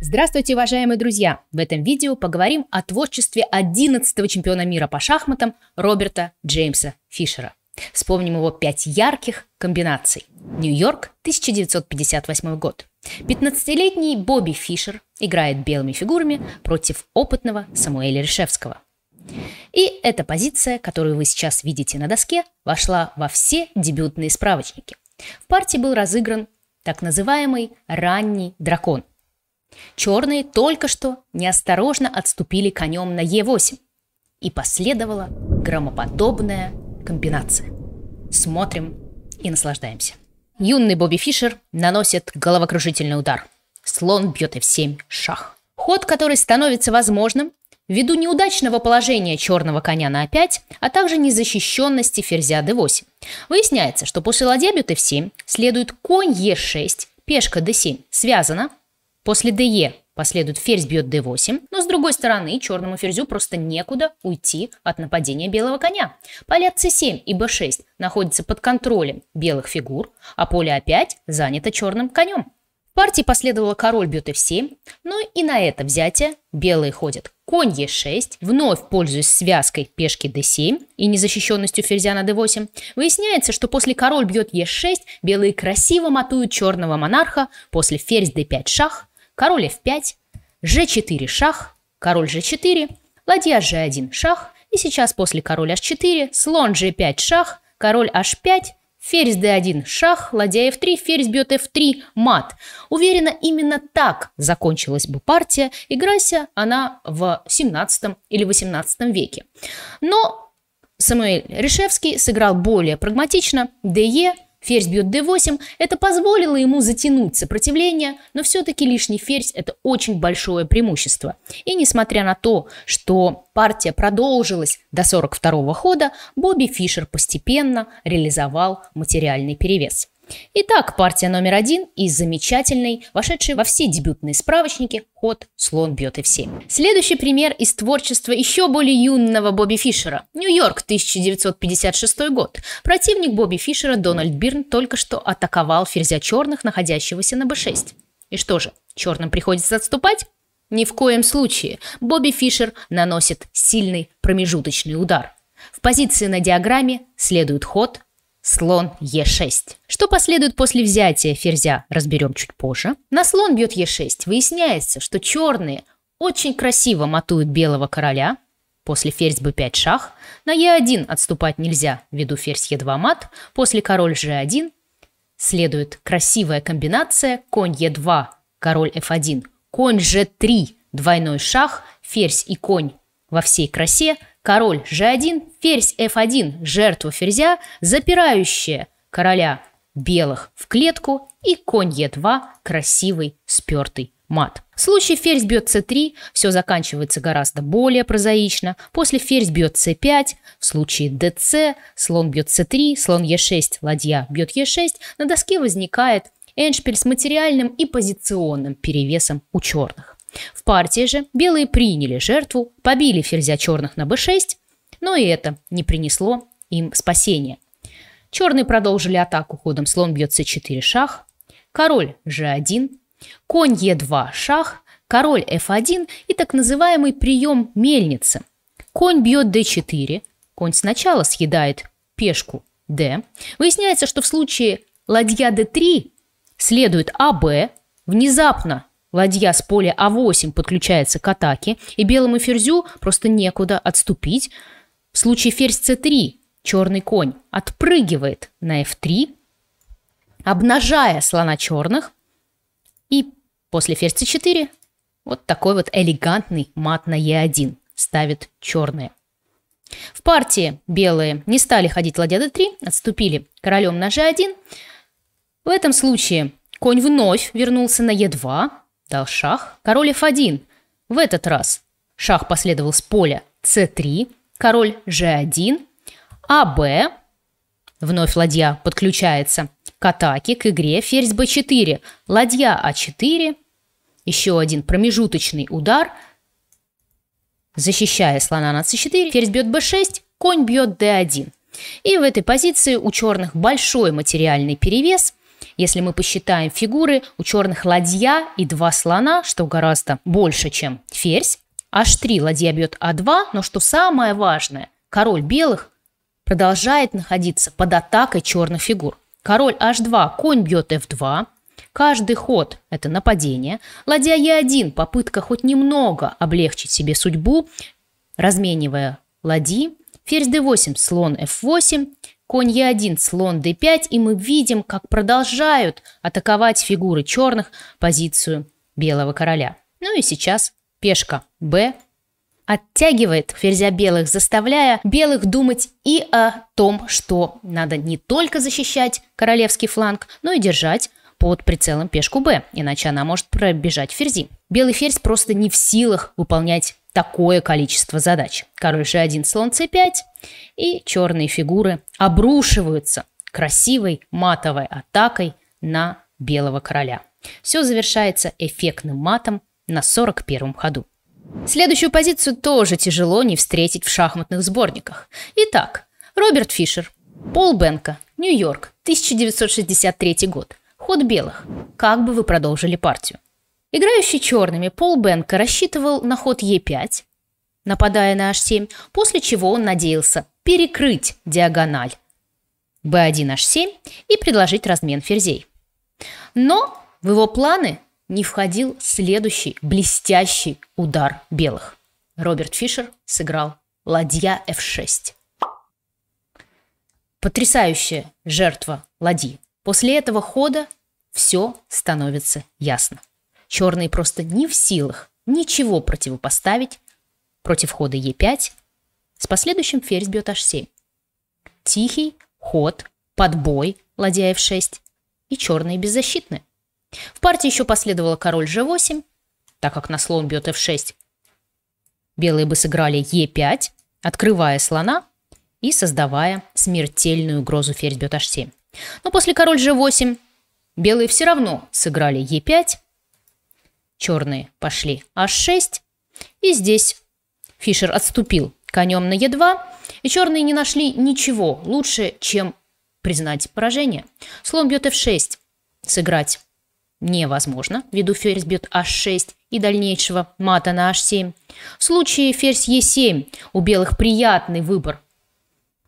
Здравствуйте, уважаемые друзья! В этом видео поговорим о творчестве 11-го чемпиона мира по шахматам Роберта Джеймса Фишера. Вспомним его пять ярких комбинаций. Нью-Йорк, 1958 год. 15-летний Бобби Фишер играет белыми фигурами против опытного Самуэля Решевского. И эта позиция, которую вы сейчас видите на доске, вошла во все дебютные справочники. В партии был разыгран так называемый ранний дракон – Черные только что неосторожно отступили конем на Е8. И последовала громоподобная комбинация. Смотрим и наслаждаемся. Юный Бобби Фишер наносит головокружительный удар. Слон бьет f 7 шах. Ход, который становится возможным, ввиду неудачного положения черного коня на А5, а также незащищенности ферзя d8. Выясняется, что после ладья бьет f7 следует конь e6, пешка d7 связана, После ДЕ последует ферзь бьет д 8 но с другой стороны черному ферзю просто некуда уйти от нападения белого коня. Поля c7 и b6 находятся под контролем белых фигур, а поле a5 а занято черным конем. В партии последовало король бьет f7, но и на это взятие белые ходят конь e6, вновь пользуясь связкой пешки d7 и незащищенностью ферзя на d8, выясняется, что после король бьет e6 белые красиво матуют черного монарха, после ферзь d5 шах – король f5, g4 шах, король g4, ладья g1 шах, и сейчас после короля h4, слон g5 шах, король h5, ферзь d1 шах, ладья f3, ферзь бьет f3, мат. Уверена, именно так закончилась бы партия, играйся она в 17 или 18 веке. Но Самуэль Решевский сыграл более прагматично, де Ферзь бьет d8, это позволило ему затянуть сопротивление, но все-таки лишний ферзь – это очень большое преимущество. И несмотря на то, что партия продолжилась до 42-го хода, Бобби Фишер постепенно реализовал материальный перевес. Итак, партия номер один из замечательной, вошедшей во все дебютные справочники «Ход, слон бьет и в Следующий пример из творчества еще более юного Бобби Фишера. Нью-Йорк, 1956 год. Противник Бобби Фишера Дональд Бирн только что атаковал ферзя черных, находящегося на b6. И что же, черным приходится отступать? Ни в коем случае. Бобби Фишер наносит сильный промежуточный удар. В позиции на диаграмме следует ход, слон Е6. Что последует после взятия ферзя, разберем чуть позже. На слон бьет Е6. Выясняется, что черные очень красиво матуют белого короля. После ферзь б 5 шах. На е 1 отступать нельзя, ввиду ферзь е 2 мат. После король g1. Следует красивая комбинация конь е 2 король f1, конь g3, двойной шах, ферзь и конь во всей красе – Король G1, ферзь F1, жертва ферзя, запирающая короля белых в клетку и конь e 2 красивый спертый мат. В случае ферзь бьет c3, все заканчивается гораздо более прозаично. После ферзь бьет c5, в случае dc, слон бьет c3, слон e6, ладья бьет e6, на доске возникает эндшпиль с материальным и позиционным перевесом у черных. В партии же белые приняли жертву, побили ферзя черных на b6, но и это не принесло им спасения. Черные продолжили атаку ходом слон бьет c4 шах, король g1, конь e2 шах, король f1 и так называемый прием мельницы. Конь бьет d4, конь сначала съедает пешку d. Выясняется, что в случае ладья d3 следует аб, внезапно Ладья с поля А8 подключается к атаке, и белому ферзю просто некуда отступить. В случае ферзь С3 черный конь отпрыгивает на F3, обнажая слона черных. И после ферзь c 4 вот такой вот элегантный мат на Е1 ставит черные. В партии белые не стали ходить ладья d3, отступили королем на g1. В этом случае конь вновь вернулся на e2, Дал шах, король f1. В этот раз шах последовал с поля c3, король g1, АБ. Вновь ладья подключается к атаке, к игре ферзь b4, ладья a а 4 Еще один промежуточный удар. Защищая слона на c4, ферзь бьет b6, конь бьет d1. И в этой позиции у черных большой материальный перевес – если мы посчитаем фигуры, у черных ладья и два слона, что гораздо больше, чем ферзь. H3 ладья бьет А2, но что самое важное, король белых продолжает находиться под атакой черных фигур. Король H2, конь бьет F2, Каждый ход – это нападение. Ладья Е1 – попытка хоть немного облегчить себе судьбу, разменивая ладьи. Ферзь d8, слон f8, Конь Е1, слон d5, и мы видим, как продолжают атаковать фигуры черных позицию белого короля. Ну и сейчас пешка b оттягивает ферзя белых, заставляя белых думать и о том, что надо не только защищать королевский фланг, но и держать под прицелом пешку b, иначе она может пробежать ферзи. Белый ферзь просто не в силах выполнять такое количество задач. Король g1, слон c5, и черные фигуры обрушиваются красивой матовой атакой на белого короля. Все завершается эффектным матом на 41-м ходу. Следующую позицию тоже тяжело не встретить в шахматных сборниках. Итак, Роберт Фишер, Пол Бенка, Нью-Йорк, 1963 год. Ход белых. Как бы вы продолжили партию? Играющий черными Пол Бенка рассчитывал на ход Е5, нападая на h7, после чего он надеялся перекрыть диагональ b1h7 и предложить размен ферзей. Но в его планы не входил следующий блестящий удар белых. Роберт Фишер сыграл ладья f6. Потрясающая жертва ладьи. После этого хода все становится ясно. Черные просто не в силах ничего противопоставить против хода Е5 с последующим ферзь бьет H7. Тихий, ход, подбой, ладья F6 и черные беззащитны. В партии еще последовало король G8, так как на слон бьет F6. Белые бы сыграли E5, открывая слона и создавая смертельную угрозу ферзь бьет H7. Но после король G8 белые все равно сыграли E5, черные пошли H6, и здесь Фишер отступил конем на Е2, и черные не нашли ничего лучше, чем признать поражение. Слон бьет F6. Сыграть невозможно, ввиду ферзь бьет h6 и дальнейшего мата на h7. В случае ферзь е 7 у белых приятный выбор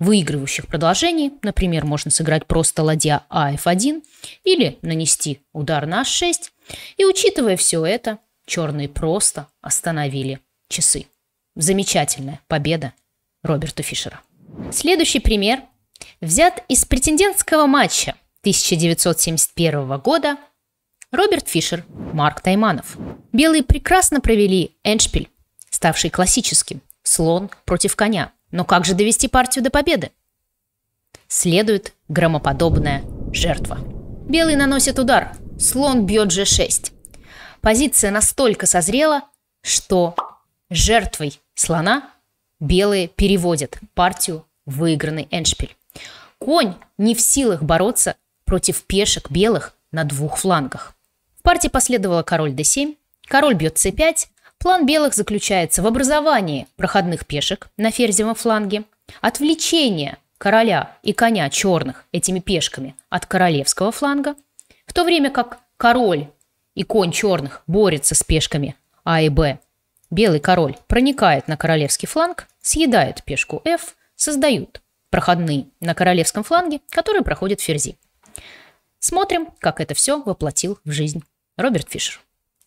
выигрывающих продолжений, например, можно сыграть просто ладья а 1 или нанести удар на h6. И учитывая все это, черные просто остановили часы. Замечательная победа Роберта Фишера. Следующий пример взят из претендентского матча 1971 года Роберт Фишер, Марк Тайманов. Белые прекрасно провели эндшпиль, ставший классическим «Слон против коня». Но как же довести партию до победы? Следует громоподобная жертва. Белый наносит удар. Слон бьет G6. Позиция настолько созрела, что жертвой слона белые переводят партию выигранный эндшпиль. Конь не в силах бороться против пешек белых на двух флангах. В партии последовала король d7, король бьет c5, план белых заключается в образовании проходных пешек на ферзевом фланге, отвлечение короля и коня черных этими пешками от королевского фланга, в то время как король и конь черных борются с пешками А и Б Белый король проникает на королевский фланг, съедает пешку f, создают проходные на королевском фланге, которые проходят ферзи. Смотрим, как это все воплотил в жизнь Роберт Фишер.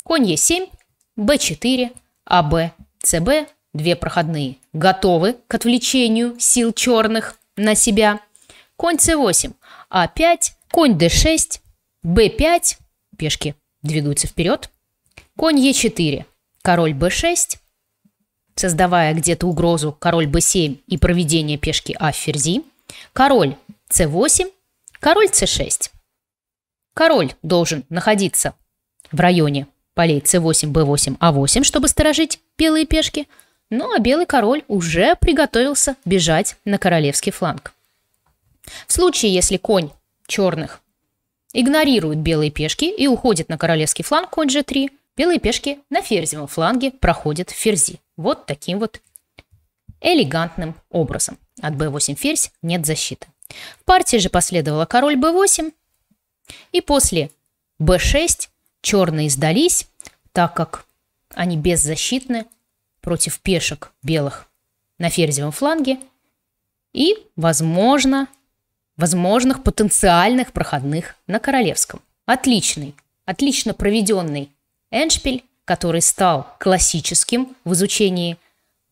Конь Е7, b 4 АБ, cb, две проходные готовы к отвлечению сил черных на себя. Конь c 8 А5, конь d 6 b 5 пешки двигаются вперед. Конь Е4, король b6, создавая где-то угрозу король b7 и проведение пешки а в ферзи, король c8, король c6. Король должен находиться в районе полей c8, b8, a8, чтобы сторожить белые пешки, ну а белый король уже приготовился бежать на королевский фланг. В случае, если конь черных игнорирует белые пешки и уходит на королевский фланг конь g3, Белые пешки на ферзевом фланге проходят в ферзи. Вот таким вот элегантным образом. От b8 ферзь нет защиты. В партии же последовало король b8. И после b6 черные сдались, так как они беззащитны против пешек белых на ферзевом фланге и, возможно, возможных потенциальных проходных на королевском. Отличный, отлично проведенный Эншпиль, который стал классическим в изучении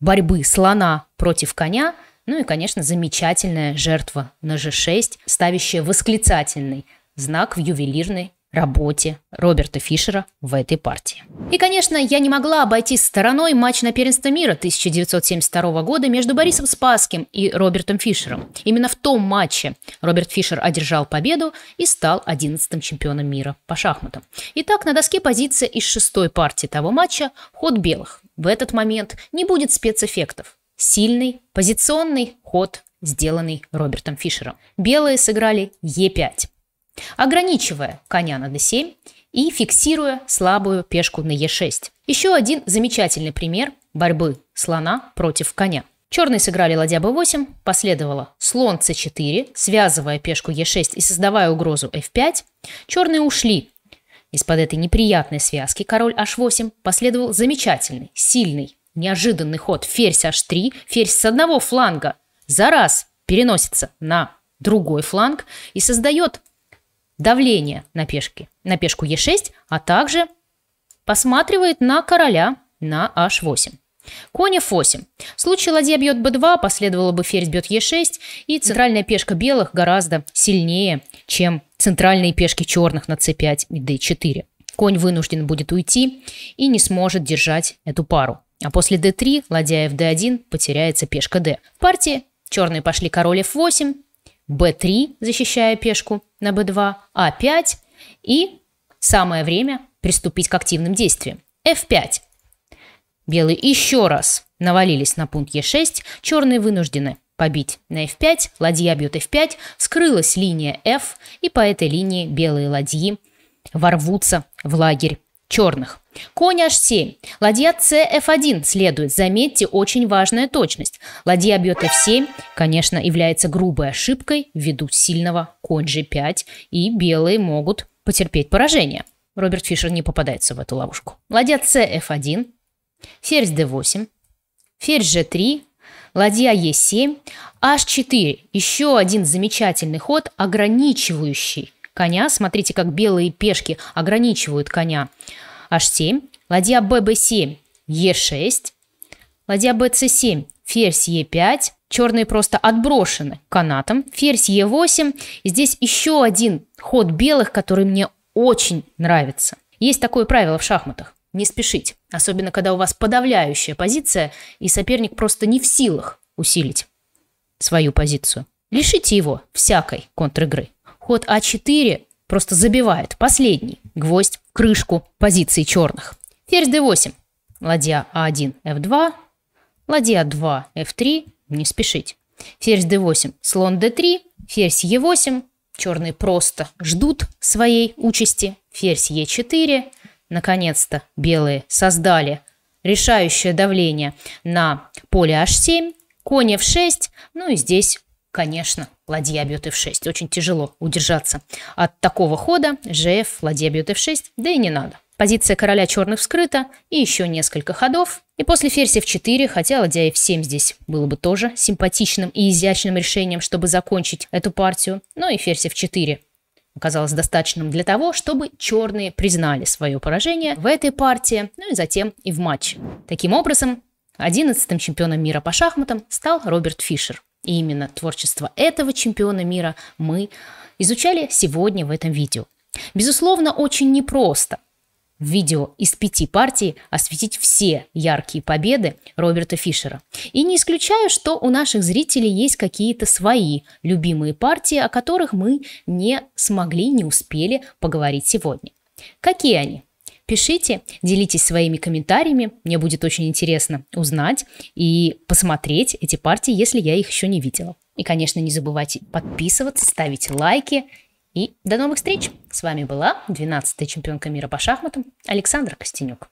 борьбы слона против коня, ну и, конечно, замечательная жертва на G6, ставящая восклицательный знак в ювелирной работе Роберта Фишера в этой партии. И, конечно, я не могла обойти стороной матч на первенство мира 1972 года между Борисом Спасским и Робертом Фишером. Именно в том матче Роберт Фишер одержал победу и стал 11-м чемпионом мира по шахматам. Итак, на доске позиция из шестой партии того матча – ход белых. В этот момент не будет спецэффектов. Сильный позиционный ход сделанный Робертом Фишером. Белые сыграли Е5 ограничивая коня на d7 и фиксируя слабую пешку на e6. Еще один замечательный пример борьбы слона против коня. Черные сыграли ладья b8, последовало слон c4, связывая пешку e6 и создавая угрозу f5. Черные ушли. Из-под этой неприятной связки король h8 последовал замечательный, сильный, неожиданный ход ферзь h3, ферзь с одного фланга за раз переносится на другой фланг и создает давление на, пешки, на пешку Е6, а также посматривает на короля на H8. Конь F8. В случае ладья бьет B2, последовало бы ферзь бьет E6, и центральная пешка белых гораздо сильнее, чем центральные пешки черных на C5 и D4. Конь вынужден будет уйти и не сможет держать эту пару. А после d3, ладья fd1, потеряется пешка d. В партии черные пошли король f8, b3, защищая пешку на b2, a5 а и самое время приступить к активным действиям. f5. Белые еще раз навалились на пункт e6, черные вынуждены побить на f5, ладья бьет f5, скрылась линия f, и по этой линии белые ладьи ворвутся в лагерь черных. Конь h7. Ладья cf1 следует. Заметьте, очень важная точность. Ладья бьет f7, конечно, является грубой ошибкой ввиду сильного конь g5, и белые могут потерпеть поражение. Роберт Фишер не попадается в эту ловушку. Ладья cf1, ферзь d8, ферзь g3, ладья e7, h4. Еще один замечательный ход, ограничивающий коня. Смотрите, как белые пешки ограничивают коня. H7. Ладья ББ7. Е6. Ладья БЦ7. Ферзь Е5. Черные просто отброшены канатом. Ферзь Е8. здесь еще один ход белых, который мне очень нравится. Есть такое правило в шахматах. Не спешить. Особенно, когда у вас подавляющая позиция, и соперник просто не в силах усилить свою позицию. Лишите его всякой контр-игры. Ход А4 просто забивает последний гвоздь в крышку позиции черных. Ферзь d8. Ладья А1, f2. Ладья 2, f3. Не спешить. Ферзь d8, слон d3. Ферзь e8. Черные просто ждут своей участи. Ферзь e4. Наконец-то белые создали решающее давление на поле h7. Конь f6. Ну и здесь Конечно, ладья бьет f6. Очень тяжело удержаться от такого хода. Жф, ладья бьет f6, да и не надо. Позиция короля черных вскрыта, и еще несколько ходов. И после ферзь f4, хотя ладья f7 здесь было бы тоже симпатичным и изящным решением, чтобы закончить эту партию, но и ферзь f4 оказалось достаточным для того, чтобы черные признали свое поражение в этой партии, ну и затем и в матче. Таким образом, 11-м чемпионом мира по шахматам стал Роберт Фишер. И именно творчество этого чемпиона мира мы изучали сегодня в этом видео. Безусловно, очень непросто в видео из пяти партий осветить все яркие победы Роберта Фишера. И не исключаю, что у наших зрителей есть какие-то свои любимые партии, о которых мы не смогли, не успели поговорить сегодня. Какие они? Пишите, делитесь своими комментариями, мне будет очень интересно узнать и посмотреть эти партии, если я их еще не видела. И, конечно, не забывайте подписываться, ставить лайки. И до новых встреч! С вами была 12-я чемпионка мира по шахматам Александра Костенюк.